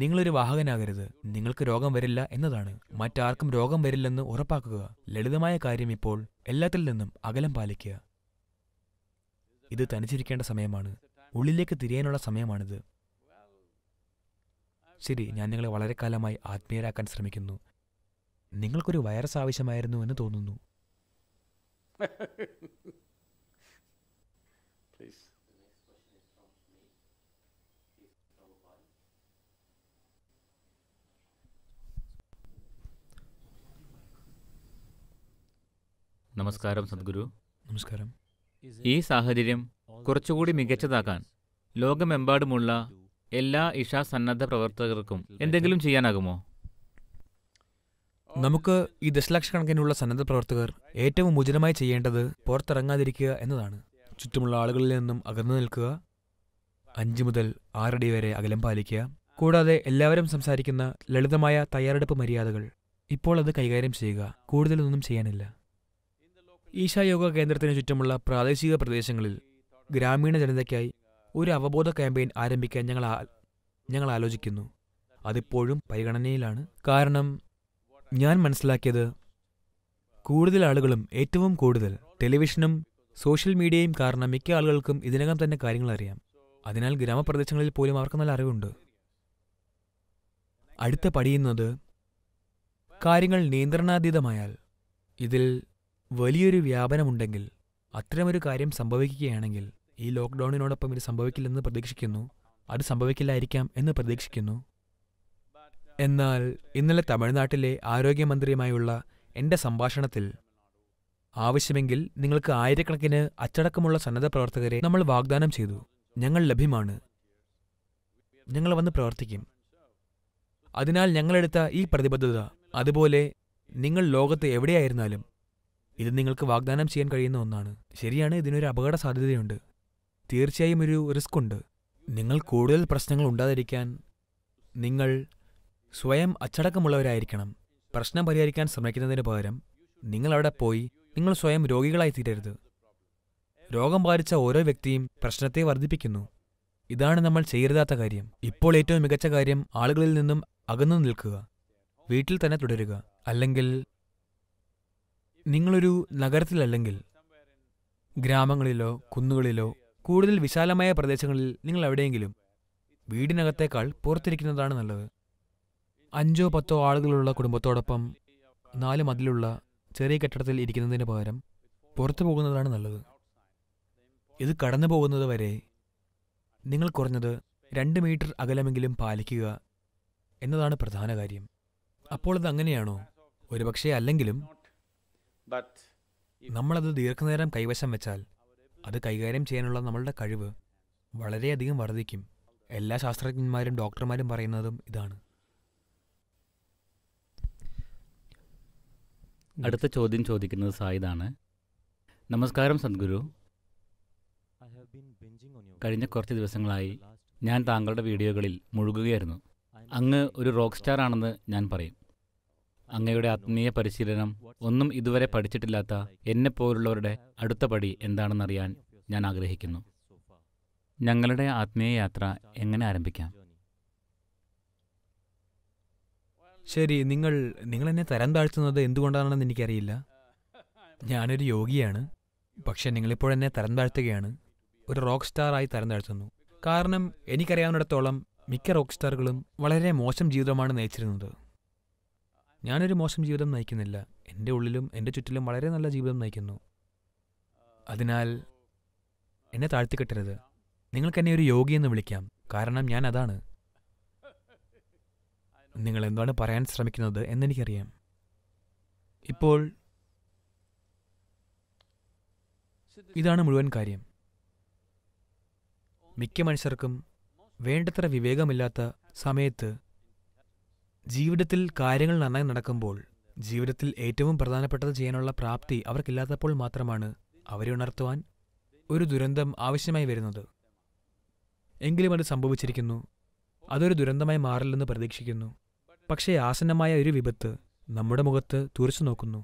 നിങ്ങളൊരു വാഹകനാകരുത് നിങ്ങൾക്ക് രോഗം വരില്ല എന്നതാണ് മറ്റാർക്കും രോഗം വരില്ലെന്ന് ഉറപ്പാക്കുക ലളിതമായ കാര്യം ഇപ്പോൾ എല്ലാത്തിൽ നിന്നും അകലം പാലിക്കുക ഇത് തനിച്ചിരിക്കേണ്ട സമയമാണ് ഉള്ളിലേക്ക് തിരിയാനുള്ള സമയമാണിത് ശരി ഞാൻ നിങ്ങളെ വളരെ കാലമായി ആത്മീയരാക്കാൻ ശ്രമിക്കുന്നു നിങ്ങൾക്കൊരു വൈറസ് ആവശ്യമായിരുന്നു എന്ന് തോന്നുന്നു Please. നമസ്കാരം സദ്ഗുരു നമസ്കാരം ഈ സാഹചര്യം കുറച്ചുകൂടി മികച്ചതാക്കാൻ ലോകമെമ്പാടുമുള്ള എല്ലാ ഇഷ സന്നദ്ധ പ്രവർത്തകർക്കും എന്തെങ്കിലും ചെയ്യാനാകുമോ നമുക്ക് ഈ ദശലക്ഷക്കണക്കിനുള്ള സന്നദ്ധ പ്രവർത്തകർ ഏറ്റവും ഉചിതമായി ചെയ്യേണ്ടത് പുറത്തിറങ്ങാതിരിക്കുക എന്നതാണ് ചുറ്റുമുള്ള ആളുകളിൽ നിന്നും അകന്നു നിൽക്കുക അഞ്ച് മുതൽ ആറടി വരെ അകലം പാലിക്കുക കൂടാതെ എല്ലാവരും സംസാരിക്കുന്ന ലളിതമായ തയ്യാറെടുപ്പ് മര്യാദകൾ ഇപ്പോൾ അത് കൈകാര്യം ചെയ്യുക കൂടുതലൊന്നും ചെയ്യാനില്ല ഈശായോഗ കേന്ദ്രത്തിന് ചുറ്റുമുള്ള പ്രാദേശിക പ്രദേശങ്ങളിൽ ഗ്രാമീണ ജനതയ്ക്കായി ഒരു അവബോധ ക്യാമ്പയിൻ ആരംഭിക്കാൻ ഞങ്ങൾ ഞങ്ങൾ ആലോചിക്കുന്നു അതിപ്പോഴും പരിഗണനയിലാണ് കാരണം ഞാൻ മനസ്സിലാക്കിയത് കൂടുതൽ ആളുകളും ഏറ്റവും കൂടുതൽ ടെലിവിഷനും സോഷ്യൽ മീഡിയയും കാരണം മിക്ക ആളുകൾക്കും ഇതിനകം തന്നെ കാര്യങ്ങൾ അറിയാം അതിനാൽ ഗ്രാമപ്രദേശങ്ങളിൽ പോലും അവർക്ക് നല്ല അറിവുണ്ട് അടുത്ത പടിയുന്നത് കാര്യങ്ങൾ നിയന്ത്രണാതീതമായാൽ ഇതിൽ വലിയൊരു വ്യാപനമുണ്ടെങ്കിൽ അത്തരമൊരു കാര്യം സംഭവിക്കുകയാണെങ്കിൽ ഈ ലോക്ക്ഡൗണിനോടൊപ്പം ഇത് സംഭവിക്കില്ലെന്ന് പ്രതീക്ഷിക്കുന്നു അത് സംഭവിക്കില്ലായിരിക്കാം എന്ന് പ്രതീക്ഷിക്കുന്നു എന്നാൽ ഇന്നലെ തമിഴ്നാട്ടിലെ ആരോഗ്യമന്ത്രിയുമായുള്ള എന്റെ സംഭാഷണത്തിൽ ആവശ്യമെങ്കിൽ നിങ്ങൾക്ക് ആയിരക്കണക്കിന് അച്ചടക്കമുള്ള സന്നദ്ധ പ്രവർത്തകരെ നമ്മൾ വാഗ്ദാനം ചെയ്തു ഞങ്ങൾ ലഭ്യമാണ് ഞങ്ങൾ വന്ന് പ്രവർത്തിക്കും അതിനാൽ ഞങ്ങളെടുത്ത ഈ പ്രതിബദ്ധത അതുപോലെ നിങ്ങൾ ലോകത്ത് എവിടെയായിരുന്നാലും ഇത് നിങ്ങൾക്ക് വാഗ്ദാനം ചെയ്യാൻ കഴിയുന്ന ഒന്നാണ് ശരിയാണ് ഇതിനൊരു അപകട സാധ്യതയുണ്ട് തീർച്ചയായും ഒരു റിസ്ക് ഉണ്ട് നിങ്ങൾ കൂടുതൽ പ്രശ്നങ്ങൾ ഉണ്ടാതിരിക്കാൻ നിങ്ങൾ സ്വയം അച്ചടക്കമുള്ളവരായിരിക്കണം പ്രശ്നം പരിഹരിക്കാൻ ശ്രമിക്കുന്നതിന് പകരം നിങ്ങളവിടെ പോയി നിങ്ങൾ സ്വയം രോഗികളായി തീരരുത് രോഗം ബാധിച്ച ഓരോ വ്യക്തിയും പ്രശ്നത്തെ വർദ്ധിപ്പിക്കുന്നു ഇതാണ് നമ്മൾ ചെയ്യരുതാത്ത കാര്യം ഇപ്പോൾ ഏറ്റവും മികച്ച കാര്യം ആളുകളിൽ നിന്നും അകന്നു നിൽക്കുക വീട്ടിൽ തന്നെ തുടരുക അല്ലെങ്കിൽ നിങ്ങളൊരു നഗരത്തിലല്ലെങ്കിൽ ഗ്രാമങ്ങളിലോ കുന്നുകളിലോ കൂടുതൽ വിശാലമായ പ്രദേശങ്ങളിൽ നിങ്ങൾ എവിടെയെങ്കിലും വീടിനകത്തേക്കാൾ പുറത്തിരിക്കുന്നതാണ് നല്ലത് അഞ്ചോ പത്തോ ആളുകളുള്ള കുടുംബത്തോടൊപ്പം നാല് മതിലുള്ള ചെറിയ കെട്ടിടത്തിൽ ഇരിക്കുന്നതിന് പകരം പുറത്തു പോകുന്നതാണ് നല്ലത് ഇത് കടന്നു പോകുന്നത് വരെ നിങ്ങൾ കുറഞ്ഞത് രണ്ട് മീറ്റർ അകലമെങ്കിലും പാലിക്കുക എന്നതാണ് പ്രധാന കാര്യം അപ്പോൾ അത് അങ്ങനെയാണോ ഒരുപക്ഷെ അല്ലെങ്കിലും നമ്മളത് ദീർഘനേരം കൈവശം വെച്ചാൽ അത് കൈകാര്യം ചെയ്യാനുള്ള നമ്മളുടെ കഴിവ് വളരെയധികം വർദ്ധിക്കും എല്ലാ ശാസ്ത്രജ്ഞന്മാരും ഡോക്ടർമാരും പറയുന്നതും ഇതാണ് അടുത്ത ചോദ്യം ചോദിക്കുന്നത് സായിദാണ് നമസ്കാരം സദ്ഗുരു കഴിഞ്ഞ കുറച്ച് ദിവസങ്ങളായി ഞാൻ താങ്കളുടെ വീഡിയോകളിൽ മുഴുകുകയായിരുന്നു അങ്ങ് ഒരു റോക്ക് സ്റ്റാർ ആണെന്ന് ഞാൻ പറയും അങ്ങയുടെ ആത്മീയ പരിശീലനം ഒന്നും ഇതുവരെ പഠിച്ചിട്ടില്ലാത്ത എന്നെപ്പോലുള്ളവരുടെ അടുത്ത പടി എന്താണെന്നറിയാൻ ഞാൻ ആഗ്രഹിക്കുന്നു ഞങ്ങളുടെ ആത്മീയ യാത്ര എങ്ങനെ ആരംഭിക്കാം ശരി നിങ്ങൾ നിങ്ങൾ എന്നെ തരം താഴ്ത്തുന്നത് എന്തുകൊണ്ടാണെന്ന് എനിക്കറിയില്ല ഞാനൊരു യോഗിയാണ് പക്ഷെ നിങ്ങളിപ്പോഴെന്നെ തരം താഴ്ത്തുകയാണ് ഒരു റോക്ക് സ്റ്റാറായി തരം താഴ്ത്തുന്നു കാരണം എനിക്കറിയാവുന്നിടത്തോളം മിക്ക റോക്ക് സ്റ്റാറുകളും വളരെ മോശം ജീവിതമാണ് നയിച്ചിരുന്നത് ഞാനൊരു മോശം ജീവിതം നയിക്കുന്നില്ല എൻ്റെ ഉള്ളിലും എൻ്റെ ചുറ്റിലും വളരെ നല്ല ജീവിതം നയിക്കുന്നു അതിനാൽ എന്നെ താഴ്ത്തിക്കെട്ടരുത് നിങ്ങൾക്കെന്നെ എന്നെ ഒരു യോഗിയെന്ന് വിളിക്കാം കാരണം ഞാൻ അതാണ് നിങ്ങൾ എന്താണ് പറയാൻ ശ്രമിക്കുന്നത് എന്നെനിക്കറിയാം ഇപ്പോൾ ഇതാണ് മുഴുവൻ കാര്യം മിക്ക മനുഷ്യർക്കും വേണ്ടത്ര വിവേകമില്ലാത്ത സമയത്ത് ജീവിതത്തിൽ കാര്യങ്ങൾ നന്നായി നടക്കുമ്പോൾ ജീവിതത്തിൽ ഏറ്റവും പ്രധാനപ്പെട്ടത് ചെയ്യാനുള്ള പ്രാപ്തി അവർക്കില്ലാത്തപ്പോൾ മാത്രമാണ് അവരെ ഉണർത്തുവാൻ ഒരു ദുരന്തം ആവശ്യമായി വരുന്നത് എങ്കിലും അത് സംഭവിച്ചിരിക്കുന്നു അതൊരു ദുരന്തമായി മാറില്ലെന്ന് പ്രതീക്ഷിക്കുന്നു പക്ഷേ ആസന്നമായ ഒരു വിപത്ത് നമ്മുടെ മുഖത്ത് തുറച്ചു നോക്കുന്നു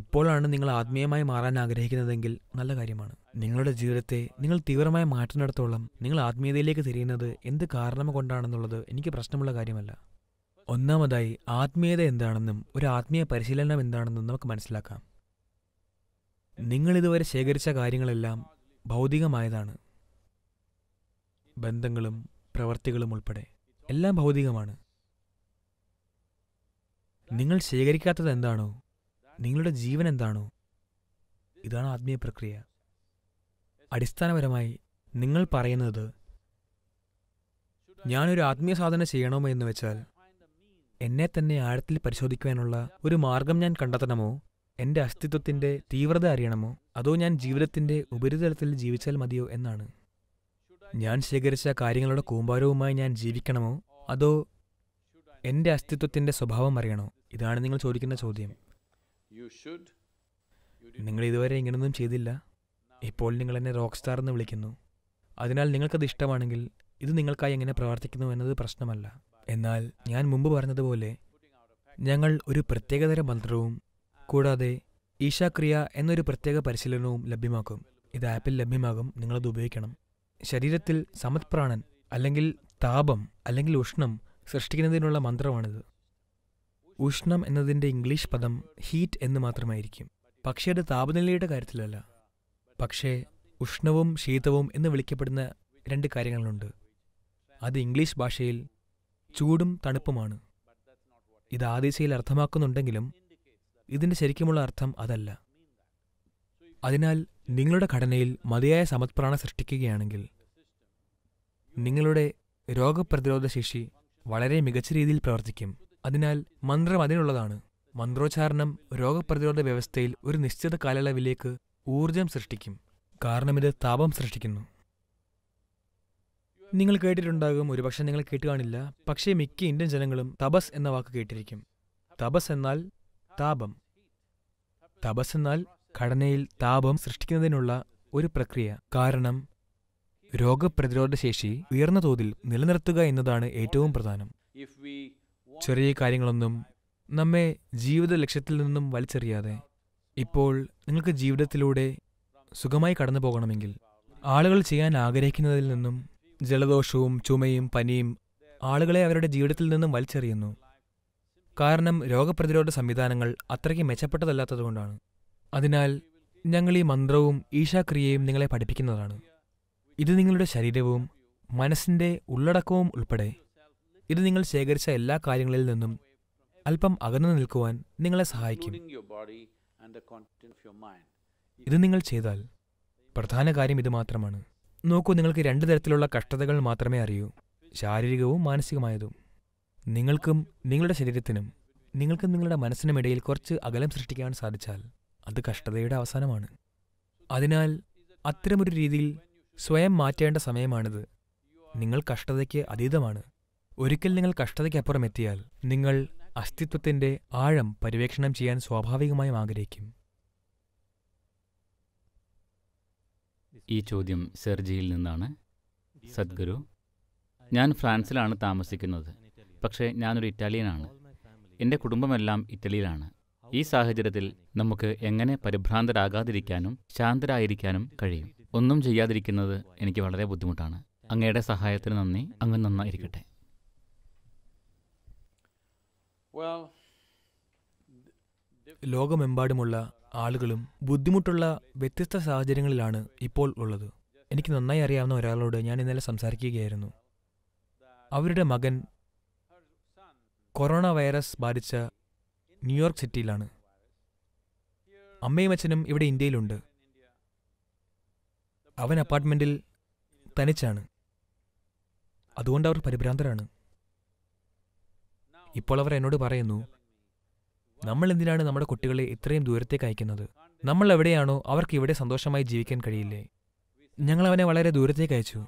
ഇപ്പോഴാണ് നിങ്ങൾ ആത്മീയമായി മാറാൻ ആഗ്രഹിക്കുന്നതെങ്കിൽ നല്ല കാര്യമാണ് നിങ്ങളുടെ ജീവിതത്തെ നിങ്ങൾ തീവ്രമായി മാറ്റുന്നിടത്തോളം നിങ്ങൾ ആത്മീയതയിലേക്ക് തിരിയുന്നത് എന്ത് കാരണം കൊണ്ടാണെന്നുള്ളത് എനിക്ക് പ്രശ്നമുള്ള കാര്യമല്ല ഒന്നാമതായി ആത്മീയത എന്താണെന്നും ഒരു ആത്മീയ പരിശീലനം എന്താണെന്നും നമുക്ക് മനസ്സിലാക്കാം നിങ്ങളിതുവരെ ശേഖരിച്ച കാര്യങ്ങളെല്ലാം ഭൗതികമായതാണ് ബന്ധങ്ങളും പ്രവർത്തികളും ഉൾപ്പെടെ എല്ലാം ഭൗതികമാണ് നിങ്ങൾ ശേഖരിക്കാത്തത് എന്താണോ നിങ്ങളുടെ ജീവൻ എന്താണോ ഇതാണ് ആത്മീയ പ്രക്രിയ അടിസ്ഥാനപരമായി നിങ്ങൾ പറയുന്നത് ഞാനൊരു ആത്മീയ സാധന ചെയ്യണമോ എന്ന് വെച്ചാൽ എന്നെ തന്നെ ആഴത്തിൽ പരിശോധിക്കുവാനുള്ള ഒരു മാർഗം ഞാൻ കണ്ടെത്തണമോ എൻ്റെ അസ്തിത്വത്തിൻ്റെ തീവ്രത അറിയണമോ അതോ ഞാൻ ജീവിതത്തിൻ്റെ ഉപരിതലത്തിൽ ജീവിച്ചാൽ മതിയോ എന്നാണ് ഞാൻ ശേഖരിച്ച കാര്യങ്ങളുടെ കൂമ്പാരവുമായി ഞാൻ ജീവിക്കണമോ അതോ എൻ്റെ അസ്തിത്വത്തിൻ്റെ സ്വഭാവം അറിയണോ ഇതാണ് നിങ്ങൾ ചോദിക്കുന്ന ചോദ്യം നിങ്ങൾ ഇതുവരെ ഇങ്ങനൊന്നും ചെയ്തില്ല ഇപ്പോൾ നിങ്ങൾ എന്നെ റോക്ക് സ്റ്റാർ എന്ന് വിളിക്കുന്നു അതിനാൽ നിങ്ങൾക്കത് ഇഷ്ടമാണെങ്കിൽ ഇത് നിങ്ങൾക്കായി എങ്ങനെ പ്രവർത്തിക്കുന്നു എന്നത് പ്രശ്നമല്ല എന്നാൽ ഞാൻ മുമ്പ് പറഞ്ഞതുപോലെ ഞങ്ങൾ ഒരു പ്രത്യേകതരം മന്ത്രവും കൂടാതെ ഈശാക്രിയ എന്നൊരു പ്രത്യേക പരിശീലനവും ലഭ്യമാക്കും ഇത് ആപ്പിൽ ലഭ്യമാകും നിങ്ങളത് ഉപയോഗിക്കണം ശരീരത്തിൽ സമത്പ്രാണൻ അല്ലെങ്കിൽ താപം അല്ലെങ്കിൽ ഉഷ്ണം സൃഷ്ടിക്കുന്നതിനുള്ള മന്ത്രമാണിത് ഉഷ്ണം എന്നതിൻ്റെ ഇംഗ്ലീഷ് പദം ഹീറ്റ് എന്ന് മാത്രമായിരിക്കും പക്ഷേ അത് താപനിലയുടെ കാര്യത്തിലല്ല പക്ഷേ ഉഷ്ണവും ശീതവും എന്ന് വിളിക്കപ്പെടുന്ന രണ്ട് കാര്യങ്ങളുണ്ട് അത് ഇംഗ്ലീഷ് ഭാഷയിൽ ചൂടും തണുപ്പുമാണ് ഇത് ആദിശയിൽ അർത്ഥമാക്കുന്നുണ്ടെങ്കിലും ഇതിൻ്റെ ശരിക്കുമുള്ള അർത്ഥം അതല്ല അതിനാൽ നിങ്ങളുടെ ഘടനയിൽ മതിയായ സമത്പ്രാണ സൃഷ്ടിക്കുകയാണെങ്കിൽ നിങ്ങളുടെ രോഗപ്രതിരോധ ശേഷി വളരെ മികച്ച രീതിയിൽ പ്രവർത്തിക്കും അതിനാൽ മന്ത്രം അതിനുള്ളതാണ് മന്ത്രോച്ചാരണം രോഗപ്രതിരോധ വ്യവസ്ഥയിൽ ഒരു നിശ്ചിത കാലയളവിലേക്ക് ഊർജം സൃഷ്ടിക്കും കാരണം ഇത് താപം സൃഷ്ടിക്കുന്നു നിങ്ങൾ കേട്ടിട്ടുണ്ടാകും ഒരുപക്ഷെ നിങ്ങൾ കേട്ട് കാണില്ല പക്ഷേ മിക്ക ഇന്ത്യൻ ജനങ്ങളും തപസ് എന്ന വാക്ക് കേട്ടിരിക്കും തപസ് എന്നാൽ താപം തപസ് എന്നാൽ ഘടനയിൽ താപം സൃഷ്ടിക്കുന്നതിനുള്ള ഒരു പ്രക്രിയ കാരണം രോഗപ്രതിരോധ ശേഷി ഉയർന്ന തോതിൽ നിലനിർത്തുക എന്നതാണ് ഏറ്റവും പ്രധാനം ചെറിയ കാര്യങ്ങളൊന്നും നമ്മെ ജീവിത ലക്ഷ്യത്തിൽ നിന്നും വലിച്ചെറിയാതെ ഇപ്പോൾ നിങ്ങൾക്ക് ജീവിതത്തിലൂടെ സുഖമായി കടന്നു പോകണമെങ്കിൽ ആളുകൾ ചെയ്യാൻ ആഗ്രഹിക്കുന്നതിൽ നിന്നും ജലദോഷവും ചുമയും പനിയും ആളുകളെ അവരുടെ ജീവിതത്തിൽ നിന്നും വലിച്ചെറിയുന്നു കാരണം രോഗപ്രതിരോധ സംവിധാനങ്ങൾ അത്രയ്ക്ക് മെച്ചപ്പെട്ടതല്ലാത്തതുകൊണ്ടാണ് അതിനാൽ ഞങ്ങൾ ഈ മന്ത്രവും ഈശാക്രിയയും നിങ്ങളെ പഠിപ്പിക്കുന്നതാണ് ഇത് നിങ്ങളുടെ ശരീരവും മനസ്സിൻ്റെ ഉള്ളടക്കവും ഉൾപ്പെടെ ഇത് നിങ്ങൾ ശേഖരിച്ച എല്ലാ കാര്യങ്ങളിൽ നിന്നും അല്പം അകന്നു നിൽക്കുവാൻ നിങ്ങളെ സഹായിക്കും ഇത് നിങ്ങൾ ചെയ്താൽ പ്രധാന കാര്യം ഇത് മാത്രമാണ് നോക്കൂ നിങ്ങൾക്ക് രണ്ട് തരത്തിലുള്ള കഷ്ടതകൾ മാത്രമേ അറിയൂ ശാരീരികവും മാനസികമായതും നിങ്ങൾക്കും നിങ്ങളുടെ ശരീരത്തിനും നിങ്ങൾക്കും നിങ്ങളുടെ മനസ്സിനുമിടയിൽ കുറച്ച് അകലം സൃഷ്ടിക്കാൻ സാധിച്ചാൽ അത് കഷ്ടതയുടെ അവസാനമാണ് അതിനാൽ അത്തരമൊരു രീതിയിൽ സ്വയം മാറ്റേണ്ട സമയമാണിത് നിങ്ങൾ കഷ്ടതയ്ക്ക് അതീതമാണ് ഒരിക്കൽ നിങ്ങൾ കഷ്ടതയ്ക്കപ്പുറം എത്തിയാൽ നിങ്ങൾ അസ്തിത്വത്തിന്റെ ആഴം പര്യവേക്ഷണം ചെയ്യാൻ സ്വാഭാവികമായും ആഗ്രഹിക്കും ഈ ചോദ്യം സെർജിയിൽ നിന്നാണ് സദ്ഗുരു ഞാൻ ഫ്രാൻസിലാണ് താമസിക്കുന്നത് പക്ഷേ ഞാനൊരു ഇറ്റാലിയനാണ് എൻ്റെ കുടുംബമെല്ലാം ഇറ്റലിയിലാണ് ഈ സാഹചര്യത്തിൽ നമുക്ക് എങ്ങനെ പരിഭ്രാന്തരാകാതിരിക്കാനും ശാന്തരായിരിക്കാനും കഴിയും ഒന്നും ചെയ്യാതിരിക്കുന്നത് എനിക്ക് വളരെ ബുദ്ധിമുട്ടാണ് അങ്ങയുടെ സഹായത്തിന് നന്ദി അങ്ങ് നന്നായിരിക്കട്ടെ ലോകമെമ്പാടുമുള്ള ആളുകളും ബുദ്ധിമുട്ടുള്ള വ്യത്യസ്ത സാഹചര്യങ്ങളിലാണ് ഇപ്പോൾ ഉള്ളത് എനിക്ക് നന്നായി അറിയാവുന്ന ഒരാളോട് ഞാൻ ഇന്നലെ സംസാരിക്കുകയായിരുന്നു അവരുടെ മകൻ കൊറോണ വൈറസ് ബാധിച്ച ന്യൂയോർക്ക് സിറ്റിയിലാണ് അമ്മയും അച്ഛനും ഇവിടെ ഇന്ത്യയിലുണ്ട് അവൻ അപ്പാർട്ട്മെൻറ്റിൽ തനിച്ചാണ് അതുകൊണ്ട് അവർ പരിഭ്രാന്തരാണ് ഇപ്പോൾ അവർ എന്നോട് പറയുന്നു നമ്മൾ എന്തിനാണ് നമ്മുടെ കുട്ടികളെ ഇത്രയും ദൂരത്തേക്ക് അയക്കുന്നത് നമ്മൾ എവിടെയാണോ അവർക്ക് ഇവിടെ സന്തോഷമായി ജീവിക്കാൻ കഴിയില്ലേ ഞങ്ങൾ അവനെ വളരെ ദൂരത്തേക്ക് അയച്ചു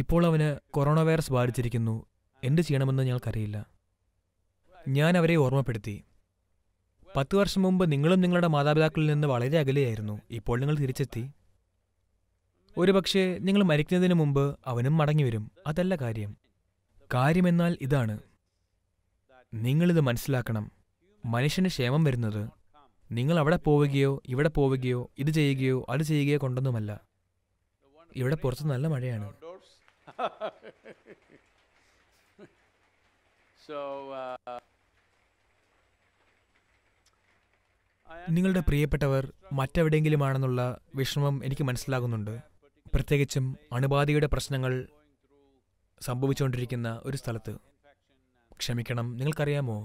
ഇപ്പോൾ അവന് കൊറോണ വൈറസ് ബാധിച്ചിരിക്കുന്നു എന്ത് ചെയ്യണമെന്ന് ഞങ്ങൾക്കറിയില്ല ഞാൻ അവരെ ഓർമ്മപ്പെടുത്തി പത്ത് വർഷം മുമ്പ് നിങ്ങളും നിങ്ങളുടെ മാതാപിതാക്കളിൽ നിന്ന് വളരെ അകലെയായിരുന്നു ഇപ്പോൾ നിങ്ങൾ തിരിച്ചെത്തി ഒരുപക്ഷേ നിങ്ങൾ മരിക്കുന്നതിന് മുമ്പ് അവനും മടങ്ങി വരും അതല്ല കാര്യം കാര്യമെന്നാൽ ഇതാണ് നിങ്ങളിത് മനസ്സിലാക്കണം മനുഷ്യന് ക്ഷേമം വരുന്നത് നിങ്ങൾ അവിടെ പോവുകയോ ഇവിടെ പോവുകയോ ഇത് ചെയ്യുകയോ അത് ചെയ്യുകയോ കൊണ്ടൊന്നുമല്ല ഇവിടെ പുറത്ത് നല്ല മഴയാണ് നിങ്ങളുടെ പ്രിയപ്പെട്ടവർ മറ്റെവിടെയെങ്കിലുമാണെന്നുള്ള വിഷമം എനിക്ക് മനസ്സിലാകുന്നുണ്ട് പ്രത്യേകിച്ചും അണുബാധയുടെ പ്രശ്നങ്ങൾ സംഭവിച്ചുകൊണ്ടിരിക്കുന്ന ഒരു സ്ഥലത്ത് ക്ഷമിക്കണം നിങ്ങൾക്കറിയാമോ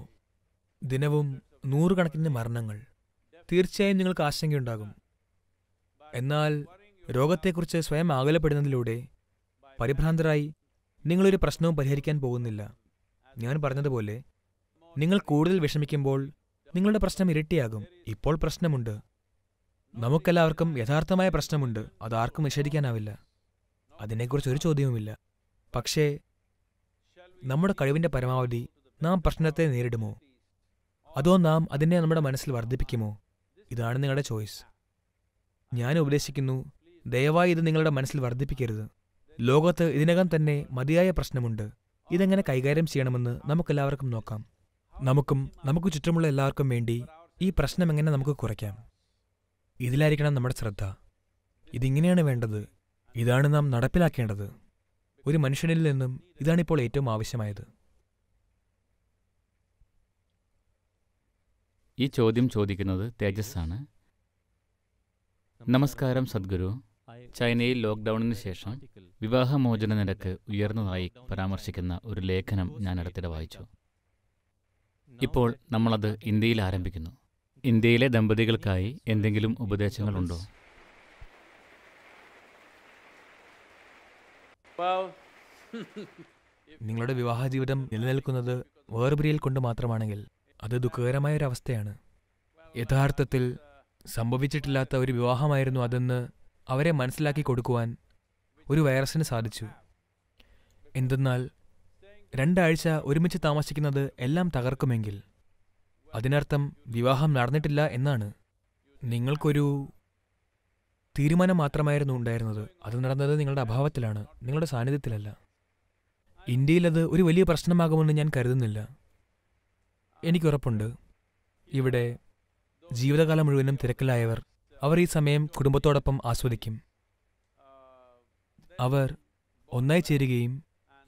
ദിനവും നൂറുകണക്കിന് മരണങ്ങൾ തീർച്ചയായും നിങ്ങൾക്ക് ആശങ്കയുണ്ടാകും എന്നാൽ രോഗത്തെക്കുറിച്ച് സ്വയം ആകുലപ്പെടുന്നതിലൂടെ പരിഭ്രാന്തരായി നിങ്ങളൊരു പ്രശ്നവും പരിഹരിക്കാൻ പോകുന്നില്ല ഞാൻ പറഞ്ഞതുപോലെ നിങ്ങൾ കൂടുതൽ വിഷമിക്കുമ്പോൾ നിങ്ങളുടെ പ്രശ്നം ഇരട്ടിയാകും ഇപ്പോൾ പ്രശ്നമുണ്ട് നമുക്കെല്ലാവർക്കും യഥാർത്ഥമായ പ്രശ്നമുണ്ട് അതാർക്കും നിഷേധിക്കാനാവില്ല അതിനെക്കുറിച്ച് ഒരു ചോദ്യവുമില്ല പക്ഷേ നമ്മുടെ കഴിവിൻ്റെ പരമാവധി നാം പ്രശ്നത്തെ നേരിടുമോ അതോ നാം അതിനെ നമ്മുടെ മനസ്സിൽ വർദ്ധിപ്പിക്കുമോ ഇതാണ് നിങ്ങളുടെ ചോയ്സ് ഞാൻ ഉപദേശിക്കുന്നു ദയവായി ഇത് നിങ്ങളുടെ മനസ്സിൽ വർദ്ധിപ്പിക്കരുത് ലോകത്ത് ഇതിനകം തന്നെ മതിയായ പ്രശ്നമുണ്ട് ഇതെങ്ങനെ കൈകാര്യം ചെയ്യണമെന്ന് നമുക്കെല്ലാവർക്കും നോക്കാം നമുക്കും നമുക്ക് ചുറ്റുമുള്ള എല്ലാവർക്കും വേണ്ടി ഈ പ്രശ്നം എങ്ങനെ നമുക്ക് കുറയ്ക്കാം ഇതിലായിരിക്കണം നമ്മുടെ ശ്രദ്ധ ഇതിങ്ങനെയാണ് വേണ്ടത് ഇതാണ് നാം നടപ്പിലാക്കേണ്ടത് ഒരു മനുഷ്യനിൽ നിന്നും ഇതാണിപ്പോൾ ഏറ്റവും ആവശ്യമായത് ഈ ചോദ്യം ചോദിക്കുന്നത് തേജസ് ആണ് നമസ്കാരം സദ്ഗുരു ചൈനയിൽ ലോക്ക്ഡൌണിന് ശേഷം വിവാഹമോചന നിരക്ക് ഉയർന്നതായി പരാമർശിക്കുന്ന ഒരു ലേഖനം ഞാൻ അടുത്തിടെ വായിച്ചു ഇപ്പോൾ നമ്മളത് ഇന്ത്യയിൽ ആരംഭിക്കുന്നു ഇന്ത്യയിലെ ദമ്പതികൾക്കായി എന്തെങ്കിലും ഉപദേശങ്ങളുണ്ടോ നിങ്ങളുടെ വിവാഹ ജീവിതം നിലനിൽക്കുന്നത് വേർപിരിയൽ കൊണ്ട് മാത്രമാണെങ്കിൽ അത് ദുഃഖകരമായ ഒരു അവസ്ഥയാണ് യഥാർത്ഥത്തിൽ സംഭവിച്ചിട്ടില്ലാത്ത ഒരു വിവാഹമായിരുന്നു അതെന്ന് അവരെ മനസ്സിലാക്കി കൊടുക്കുവാൻ ഒരു വൈറസിന് സാധിച്ചു എന്തെന്നാൽ രണ്ടാഴ്ച ഒരുമിച്ച് താമസിക്കുന്നത് എല്ലാം തകർക്കുമെങ്കിൽ അതിനർത്ഥം വിവാഹം നടന്നിട്ടില്ല എന്നാണ് നിങ്ങൾക്കൊരു തീരുമാനം മാത്രമായിരുന്നു ഉണ്ടായിരുന്നത് അത് നടന്നത് നിങ്ങളുടെ അഭാവത്തിലാണ് നിങ്ങളുടെ സാന്നിധ്യത്തിലല്ല ഇന്ത്യയിൽ അത് ഒരു വലിയ പ്രശ്നമാകുമെന്ന് ഞാൻ കരുതുന്നില്ല എനിക്കുറപ്പുണ്ട് ഇവിടെ ജീവിതകാലം മുഴുവനും തിരക്കിലായവർ അവർ ഈ സമയം കുടുംബത്തോടൊപ്പം ആസ്വദിക്കും അവർ ഒന്നായി ചേരുകയും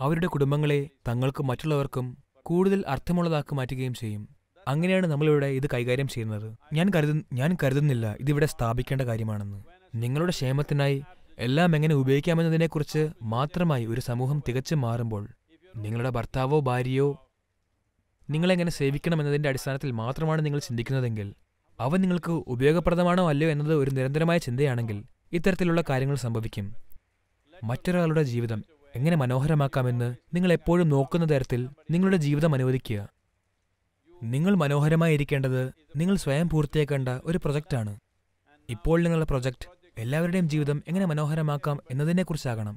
അവരുടെ കുടുംബങ്ങളെ തങ്ങൾക്കും മറ്റുള്ളവർക്കും കൂടുതൽ അർത്ഥമുള്ളതാക്കി മാറ്റുകയും ചെയ്യും അങ്ങനെയാണ് നമ്മളിവിടെ ഇത് കൈകാര്യം ചെയ്യുന്നത് ഞാൻ കരുത ഞാൻ കരുതുന്നില്ല ഇതിവിടെ സ്ഥാപിക്കേണ്ട കാര്യമാണെന്ന് നിങ്ങളുടെ ക്ഷേമത്തിനായി എല്ലാം എങ്ങനെ ഉപയോഗിക്കാമെന്നതിനെക്കുറിച്ച് മാത്രമായി ഒരു സമൂഹം തികച്ചു മാറുമ്പോൾ നിങ്ങളുടെ ഭർത്താവോ ഭാര്യയോ നിങ്ങളെങ്ങനെ സേവിക്കണമെന്നതിൻ്റെ അടിസ്ഥാനത്തിൽ മാത്രമാണ് നിങ്ങൾ ചിന്തിക്കുന്നതെങ്കിൽ അവ നിങ്ങൾക്ക് ഉപയോഗപ്രദമാണോ അല്ലയോ എന്നത് ഒരു നിരന്തരമായ ചിന്തയാണെങ്കിൽ ഇത്തരത്തിലുള്ള കാര്യങ്ങൾ സംഭവിക്കും മറ്റൊരാളുടെ ജീവിതം എങ്ങനെ മനോഹരമാക്കാമെന്ന് നിങ്ങൾ എപ്പോഴും നോക്കുന്ന തരത്തിൽ നിങ്ങളുടെ ജീവിതം അനുവദിക്കുക നിങ്ങൾ മനോഹരമായിരിക്കേണ്ടത് നിങ്ങൾ സ്വയം പൂർത്തിയാക്കേണ്ട ഒരു പ്രൊജക്റ്റാണ് ഇപ്പോൾ നിങ്ങളുടെ പ്രൊജക്റ്റ് എല്ലാവരുടെയും ജീവിതം എങ്ങനെ മനോഹരമാക്കാം എന്നതിനെക്കുറിച്ചാകണം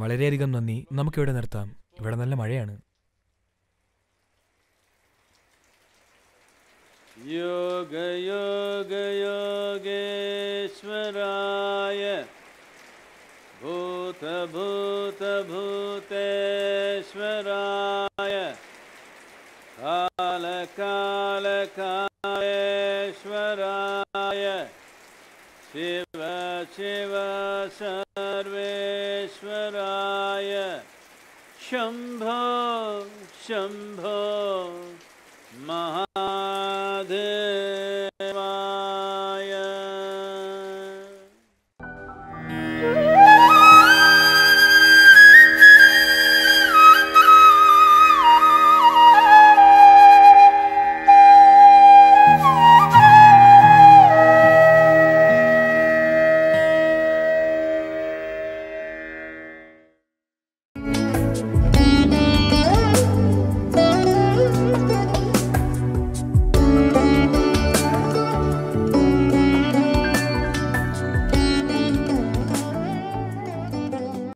വളരെയധികം നന്ദി നമുക്കിവിടെ നിർത്താം ഇവിടെ നല്ല മഴയാണ് യോഗയോഗയോഗേശ്വരായ भूतभूतभूतेश्वराय कालकालका सेवा सर्वेश्वराय शम्भो शम्भो